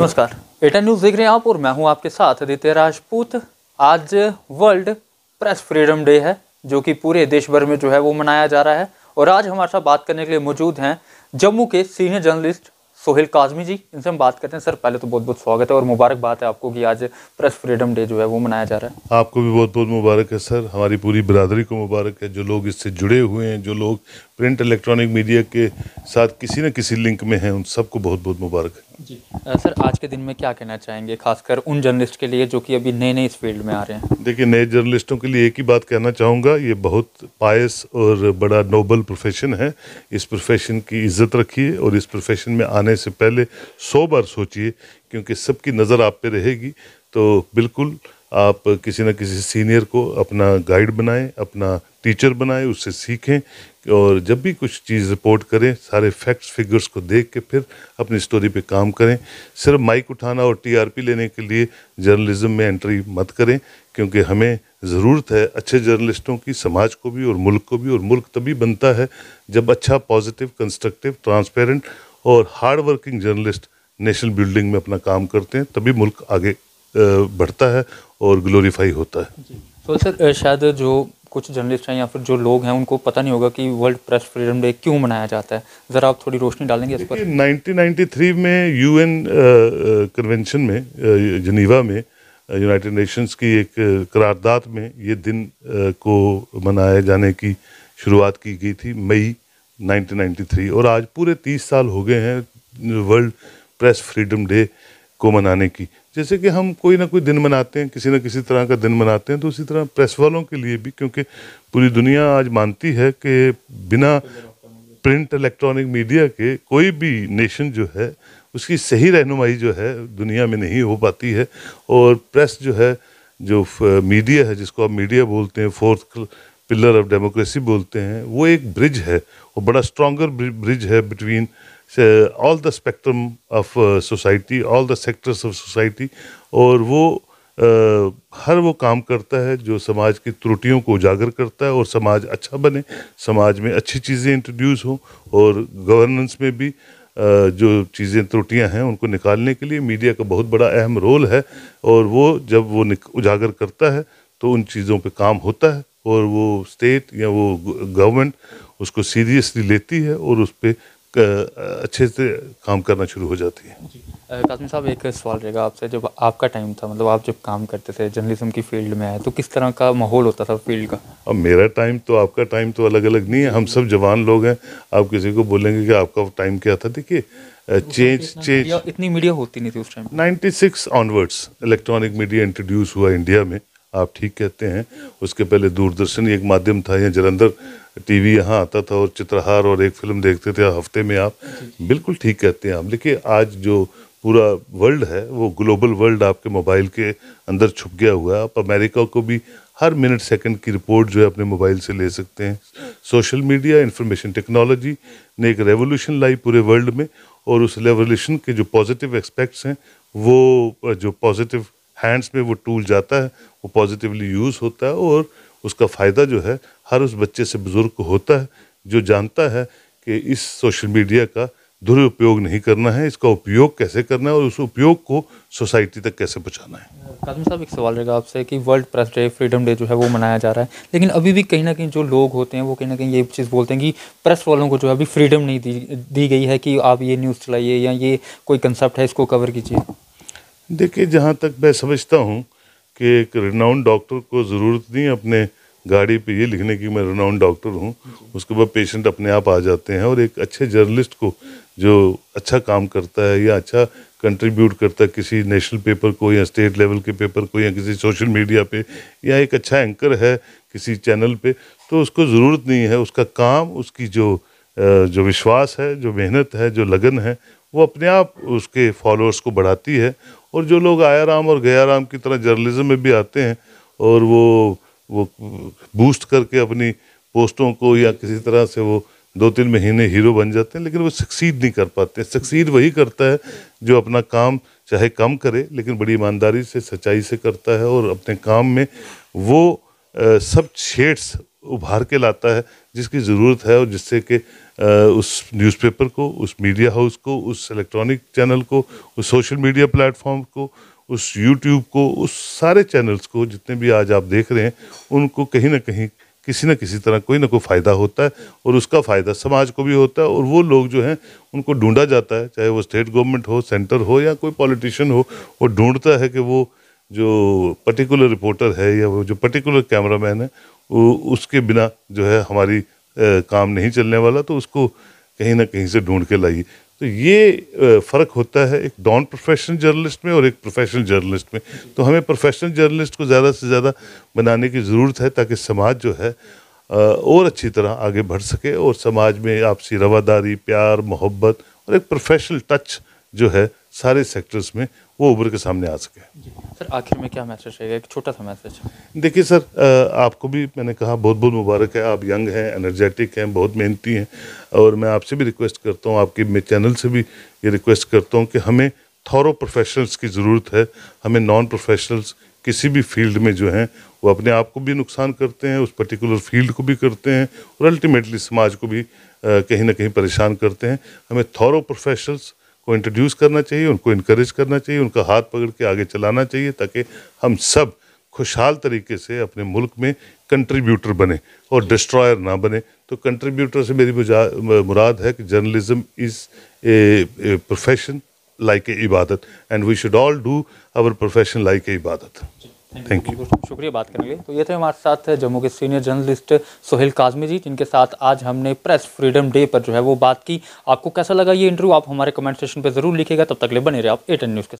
नमस्कार एटा न्यूज़ देख रहे हैं आप और मैं हूं आपके साथ आदित्य राजपूत आज वर्ल्ड प्रेस फ्रीडम डे है जो कि पूरे देश भर में जो है वो मनाया जा रहा है और आज हमारे साथ बात करने के लिए मौजूद हैं जम्मू के सीनियर जर्नलिस्ट सोहेल काजमी जी इनसे हम बात करते हैं सर पहले तो बहुत बहुत स्वागत है और मुबारकबाद है आपको कि आज प्रेस फ्रीडम डे जो है वो मनाया जा रहा है आपको भी बहुत बहुत मुबारक है सर हमारी पूरी बरदरी को मुबारक है जो लोग इससे जुड़े हुए हैं जो लोग प्रिंट इलेक्ट्रॉनिक मीडिया के साथ किसी न किसी लिंक में हैं उन सबको बहुत बहुत मुबारक है जी सर आज के दिन में क्या कहना चाहेंगे खासकर उन जर्नलिस्ट के लिए जो कि अभी नए नए इस फील्ड में आ रहे हैं देखिए नए जर्नलिस्टों के लिए एक ही बात कहना चाहूँगा ये बहुत पायस और बड़ा नोबल प्रोफेशन है इस प्रोफेशन की इज्जत रखिए और इस प्रोफेशन में आने से पहले सौ बार सोचिए क्योंकि सबकी नज़र आप पे रहेगी तो बिल्कुल आप किसी न किसी सीनियर को अपना गाइड बनाएं अपना टीचर बनाएं उससे सीखें और जब भी कुछ चीज़ रिपोर्ट करें सारे फैक्ट्स फिगर्स को देख के फिर अपनी स्टोरी पे काम करें सिर्फ माइक उठाना और टीआरपी लेने के लिए जर्नलिज्म में एंट्री मत करें क्योंकि हमें ज़रूरत है अच्छे जर्नलिस्टों की समाज को भी और मुल्क को भी और मुल्क तभी बनता है जब अच्छा पॉजिटिव कंस्ट्रक्टिव ट्रांसपेरेंट और hard working journalist national building में अपना काम करते हैं तभी मुल्क आगे बढ़ता है और ग्लोरीफाई होता है तो सर शायद जो कुछ जर्नलिस्ट हैं या फिर जो लोग हैं उनको पता नहीं होगा कि वर्ल्ड प्रेस फ्रीडम डे क्यों मनाया जाता है ज़रा आप थोड़ी रोशनी डालेंगे इस पर 1993 में यूएन कन्वेंशन में जनीवा में यूनाइटेड नेशंस की एक करारदाद में ये दिन को मनाए जाने की शुरुआत की गई थी मई 1993 और आज पूरे 30 साल हो गए हैं वर्ल्ड प्रेस फ्रीडम डे को मनाने की जैसे कि हम कोई ना कोई दिन मनाते हैं किसी ना किसी तरह का दिन मनाते हैं तो उसी तरह प्रेस वालों के लिए भी क्योंकि पूरी दुनिया आज मानती है कि बिना प्रिंट इलेक्ट्रॉनिक मीडिया के कोई भी नेशन जो है उसकी सही रहनुमाई जो है दुनिया में नहीं हो पाती है और प्रेस जो है जो मीडिया है जिसको आप मीडिया बोलते हैं फोर्थ पिलर ऑफ डेमोक्रेसी बोलते हैं वो एक ब्रिज है और बड़ा स्ट्रॉगर ब्रिज है between all the spectrum of society all the sectors of society और वो आ, uh, हर वो काम करता है जो समाज की त्रुटियों को उजागर करता है और समाज अच्छा बने समाज में अच्छी चीज़ें इंट्रोड्यूस हों और गवर्नेंस में भी uh, जो चीज़ें त्रुटियां हैं उनको निकालने के लिए मीडिया का बहुत बड़ा अहम रोल है और वो जब वो उजागर करता है तो उन चीज़ों पर काम होता है और वो स्टेट या वो गवर्नमेंट उसको सीरियसली लेती है और उस पर अच्छे से काम करना शुरू हो जाती है कासिम साहब एक सवाल रहेगा आपसे जब आपका टाइम था मतलब आप जब काम करते थे जर्नलिज्म की फील्ड में आए तो किस तरह का माहौल होता था फील्ड का अब मेरा टाइम तो आपका टाइम तो अलग अलग नहीं है हम सब जवान लोग हैं आप किसी को बोलेंगे कि आपका टाइम क्या था देखिए चेंज चेंज इतनी मीडिया होती नहीं थी उस time ninety six onwards electronic media introduce हुआ इंडिया में आप ठीक कहते हैं उसके पहले दूरदर्शन एक माध्यम था या जलंधर टीवी यहाँ आता था और चित्रहार और एक फिल्म देखते थे हफ्ते में आप बिल्कुल ठीक कहते हैं आप देखिए आज जो पूरा वर्ल्ड है वो ग्लोबल वर्ल्ड आपके मोबाइल के अंदर छुप गया हुआ है आप अमेरिका को भी हर मिनट सेकंड की रिपोर्ट जो है अपने मोबाइल से ले सकते हैं सोशल मीडिया इंफॉर्मेशन टेक्नोलॉजी ने एक रेवोल्यूशन लाई पूरे वर्ल्ड में और उस रेवोल्यूशन के जो पॉजिटिव एस्पेक्ट्स हैं वो जो पॉजिटिव हैंड्स में वो टूल जाता है वो पॉजिटिवली यूज़ होता है और उसका फ़ायदा जो है हर उस बच्चे से बुज़ुर्ग होता है जो जानता है कि इस सोशल मीडिया का दुरुपयोग नहीं करना है इसका उपयोग कैसे करना है और उस उपयोग को सोसाइटी तक कैसे पहुँचाना है काजम साहब एक सवाल रहेगा आपसे कि world press day freedom day जो है वो मनाया जा रहा है लेकिन अभी भी कहीं ना कहीं जो लोग होते हैं वो कहीं ना कहीं ये चीज़ बोलते हैं कि प्रेस वालों को जो है अभी फ्रीडम नहीं दी दी गई है कि आप ये न्यूज़ चलाइए या ये कोई कंसेप्ट है इसको कवर कीजिए देखिए जहाँ तक मैं समझता हूँ कि एक रिनाउंड डॉक्टर को ज़रूरत नहीं अपने गाड़ी पे ये लिखने की मैं रनाउन डॉक्टर हूँ उसके बाद पेशेंट अपने आप आ जाते हैं और एक अच्छे जर्नलिस्ट को जो अच्छा काम करता है या अच्छा कंट्रीब्यूट करता है किसी नेशनल पेपर को या स्टेट लेवल के पेपर को या किसी सोशल मीडिया पे या एक अच्छा एंकर है किसी चैनल पे तो उसको ज़रूरत नहीं है उसका काम उसकी जो जो विश्वास है जो मेहनत है जो लगन है वो अपने आप उसके फॉलोअर्स को बढ़ाती है और जो लोग आया राम और गया राम की तरह जर्नलिज्म में भी आते हैं और वो वो बूस्ट करके अपनी पोस्टों को या किसी तरह से वो दो तीन महीने हीरो बन जाते हैं लेकिन वो सक्सीड नहीं कर पाते सक्सीड वही करता है जो अपना काम चाहे कम करे लेकिन बड़ी ईमानदारी से सच्चाई से करता है और अपने काम में वो आ, सब शेड्स उभार के लाता है जिसकी ज़रूरत है और जिससे कि उस न्यूज़पेपर को उस मीडिया हाउस को उस इलेक्ट्रॉनिक चैनल को उस सोशल मीडिया प्लेटफॉर्म को उस यूट्यूब को उस सारे चैनल्स को जितने भी आज आप देख रहे हैं उनको कहीं ना कहीं किसी ना किसी तरह कोई ना कोई फ़ायदा होता है और उसका फ़ायदा समाज को भी होता है और वो लोग जो हैं उनको ढूंढा जाता है चाहे वो स्टेट गवर्नमेंट हो सेंटर हो या कोई पॉलिटिशियन हो वो ढूंढता है कि वो जो पर्टिकुलर रिपोर्टर है या वो जो पर्टिकुलर कैमरामैन है वो उसके बिना जो है हमारी आ, काम नहीं चलने वाला तो उसको कहीं ना कहीं से ढूंढ के लाइए तो ये फ़र्क होता है एक नॉन प्रोफेशनल जर्नलिस्ट में और एक प्रोफेशनल जर्नलिस्ट में तो हमें प्रोफेशनल जर्नलिस्ट को ज़्यादा से ज़्यादा बनाने की ज़रूरत है ताकि समाज जो है और अच्छी तरह आगे बढ़ सके और समाज में आपसी रवादारी प्यार मोहब्बत और एक प्रोफेशनल टच जो है सारे सेक्टर्स में वो उभर के सामने आ सके सर आखिर में क्या मैसेज रहेगा एक छोटा सा मैसेज देखिए सर आपको भी मैंने कहा बहुत बहुत मुबारक है आप यंग हैं एनर्जेटिक हैं बहुत मेहनती हैं और मैं आपसे भी रिक्वेस्ट करता हूँ आपके चैनल से भी ये रिक्वेस्ट करता हूँ कि हमें थॉरो प्रोफेशनल्स की ज़रूरत है हमें नॉन प्रोफेशनल्स किसी भी फील्ड में जो हैं वो अपने आप को भी नुकसान करते हैं उस पर्टिकुलर फील्ड को भी करते हैं और अल्टीमेटली समाज को भी कहीं ना कहीं परेशान करते हैं हमें थॉरो प्रोफेशनल्स को इंट्रोड्यूस करना चाहिए उनको इनक्रेज करना चाहिए उनका हाथ पकड़ के आगे चलाना चाहिए ताकि हम सब खुशहाल तरीके से अपने मुल्क में कंट्रीब्यूटर बने और डिस्ट्रॉयर ना बने तो कंट्रीब्यूटर से मेरी मुराद है कि journalism is a profession like a इबादत and we should all do our profession like a इबादत थैंक यू शुक्रिया बात करने के लिए तो ये थे हमारे साथ जम्मू के सीनियर जर्नलिस्ट सोहेल काजमी जी जिनके साथ आज हमने प्रेस फ्रीडम डे पर जो है वो बात की आपको कैसा लगा ये इंटरव्यू आप हमारे कमेंट सेशन पर जरूर लिखेगा तब तक ले बने रहे आप एटन न्यूज़ के